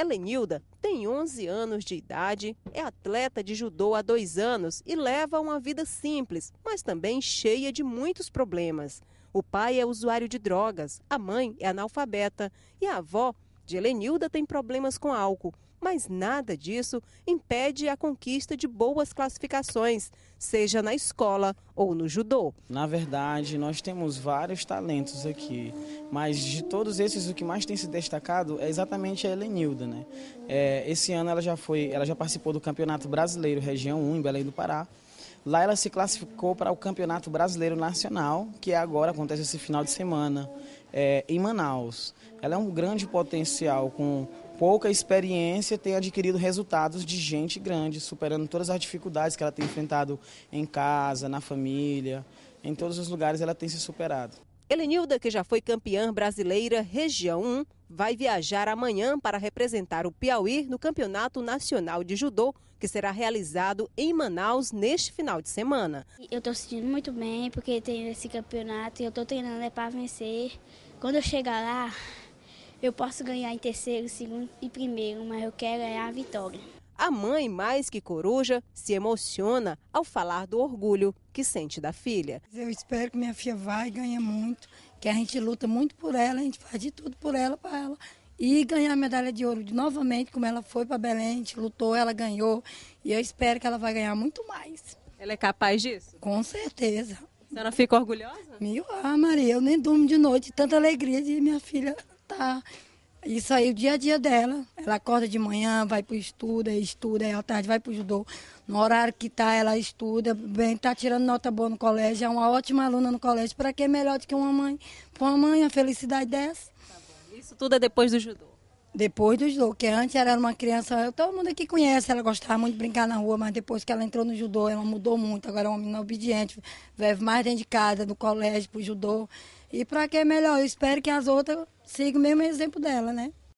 Helenilda tem 11 anos de idade, é atleta de judô há dois anos e leva uma vida simples, mas também cheia de muitos problemas. O pai é usuário de drogas, a mãe é analfabeta e a avó de Helenilda tem problemas com álcool mas nada disso impede a conquista de boas classificações, seja na escola ou no judô. Na verdade, nós temos vários talentos aqui, mas de todos esses o que mais tem se destacado é exatamente a Helenilda, né? É, esse ano ela já foi, ela já participou do Campeonato Brasileiro Região 1 em Belém do Pará. Lá ela se classificou para o Campeonato Brasileiro Nacional, que agora acontece esse final de semana é, em Manaus. Ela é um grande potencial com pouca experiência tem adquirido resultados de gente grande, superando todas as dificuldades que ela tem enfrentado em casa, na família, em todos os lugares ela tem se superado. Elenilda, que já foi campeã brasileira região 1, vai viajar amanhã para representar o Piauí no Campeonato Nacional de Judô, que será realizado em Manaus neste final de semana. Eu estou sentindo muito bem porque tem esse campeonato e eu estou treinando é para vencer. Quando eu chegar lá, eu posso ganhar em terceiro, segundo e primeiro, mas eu quero é a vitória. A mãe, mais que coruja, se emociona ao falar do orgulho que sente da filha. Eu espero que minha filha vá e ganhe muito, que a gente luta muito por ela, a gente faz de tudo por ela, para ela. E ganhar a medalha de ouro de novamente, como ela foi para Belém, a gente lutou, ela ganhou. E eu espero que ela vai ganhar muito mais. Ela é capaz disso? Com certeza. A senhora fica orgulhosa? Meu, ah, Maria, eu nem durmo de noite, tanta alegria de minha filha tá. Isso aí, o dia a dia dela. Ela acorda de manhã, vai pro estudo, estuda, aí à tarde vai pro judô. No horário que tá, ela estuda, bem, tá tirando nota boa no colégio, é uma ótima aluna no colégio. Para que é melhor do que uma mãe? Pra uma mãe, a felicidade dessa. Tá bom. Isso tudo é depois do judô. Depois do judô, que antes era uma criança, todo mundo aqui conhece, ela gostava muito de brincar na rua, mas depois que ela entrou no judô, ela mudou muito. Agora é uma menina obediente, vive mais dentro de casa, do colégio, pro judô. E para que é melhor? Eu espero que as outras sigam o mesmo exemplo dela, né?